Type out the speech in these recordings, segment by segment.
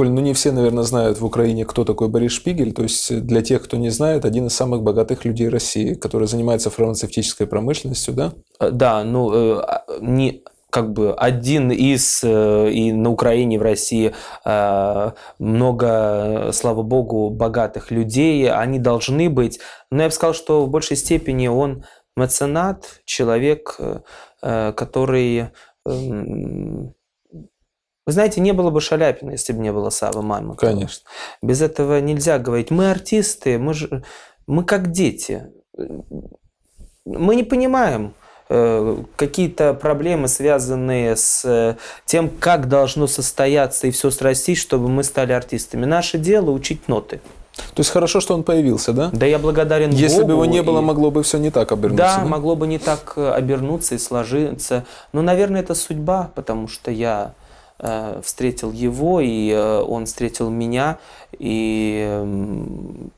Коль, ну не все, наверное, знают в Украине, кто такой Борис Шпигель. То есть э, для тех, кто не знает, один из самых богатых людей России, который занимается фармацевтической промышленностью, да? Э, да, ну э, а, не как бы один из и на Украине, и в России много, слава богу, богатых людей. Они должны быть. Но я бы сказал, что в большей степени он меценат, человек, который эм, вы знаете, не было бы Шаляпина, если бы не было Савы Мамы. Конечно. Без этого нельзя говорить. Мы артисты, мы, же, мы как дети. Мы не понимаем, э, какие-то проблемы, связанные с э, тем, как должно состояться и все срастись, чтобы мы стали артистами. Наше дело учить ноты. То есть хорошо, что он появился, да? Да, я благодарен Если Богу. Если бы его не было, и... могло бы все не так обернуться. Да, да, могло бы не так э, обернуться и сложиться. Но, наверное, это судьба, потому что я Э, встретил его, и э, он встретил меня, и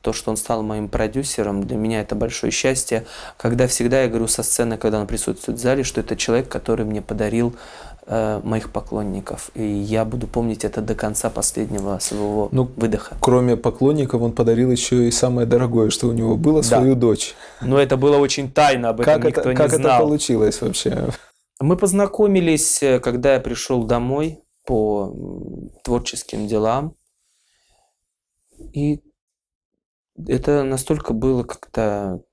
то, что он стал моим продюсером, для меня это большое счастье, когда всегда я говорю со сцены, когда он присутствует в зале, что это человек, который мне подарил э, моих поклонников. И я буду помнить это до конца последнего своего ну, выдоха. Кроме поклонников, он подарил еще и самое дорогое, что у него было, да. свою дочь. Но это было очень тайно, об этом как никто это, не как знал. Как это получилось вообще? Мы познакомились, когда я пришел домой по творческим делам. И это настолько было как-то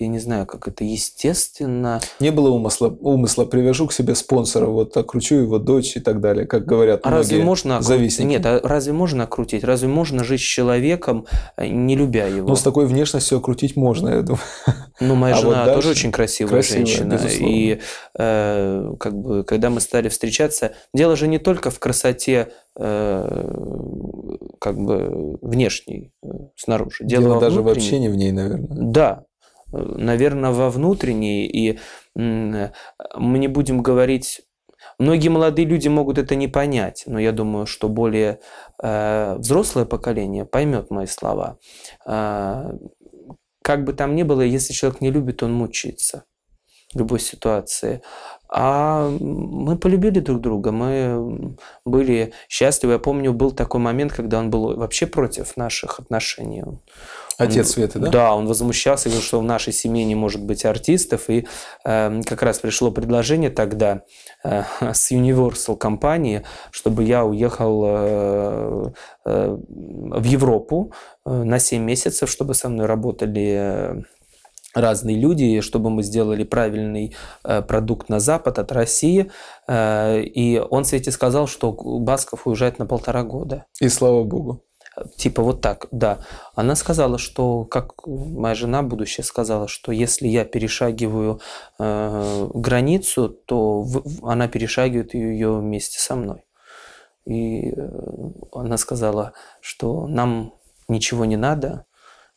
я не знаю, как это естественно. Не было умысла, умысла привяжу к себе спонсора, вот окручу его дочь и так далее, как говорят а многие разве можно завистники. Нет, а разве можно окрутить? Разве можно жить с человеком, э, не любя его? Ну, с такой внешностью окрутить можно, я думаю. Ну, моя а жена вот тоже очень красивая, красивая женщина. Безусловно. И э, как бы, когда мы стали встречаться, дело же не только в красоте э, как бы внешней, э, снаружи. Дело, Дело даже внутренней. в общении в ней, наверное. Да, наверное, во внутренней, и мы не будем говорить... Многие молодые люди могут это не понять, но я думаю, что более э, взрослое поколение поймет мои слова. Э, как бы там ни было, если человек не любит, он мучается в любой ситуации. А мы полюбили друг друга, мы были счастливы. Я помню, был такой момент, когда он был вообще против наших отношений. Отец Светы, да? Да, он возмущался, говорил, что в нашей семье не может быть артистов. И э, как раз пришло предложение тогда э, с Universal компании, чтобы я уехал э, э, в Европу э, на 7 месяцев, чтобы со мной работали э, разные люди, чтобы мы сделали правильный э, продукт на Запад от России. Э, и он, Свете, сказал, что Басков уезжает на полтора года. И слава богу типа вот так, да. Она сказала, что, как моя жена будущая сказала, что если я перешагиваю э, границу, то в, она перешагивает ее вместе со мной. И э, она сказала, что нам ничего не надо,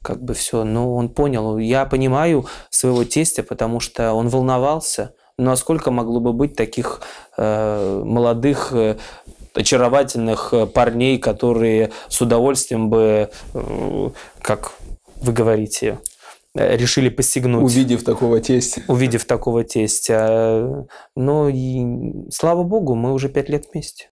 как бы все. Но он понял, я понимаю своего тестя, потому что он волновался, ну а сколько могло бы быть таких э, молодых э, очаровательных э, парней, которые с удовольствием бы, э, как вы говорите, э, решили посягнуть. Увидев такого тестя. Увидев такого тестя. Но ну и, слава богу, мы уже пять лет вместе.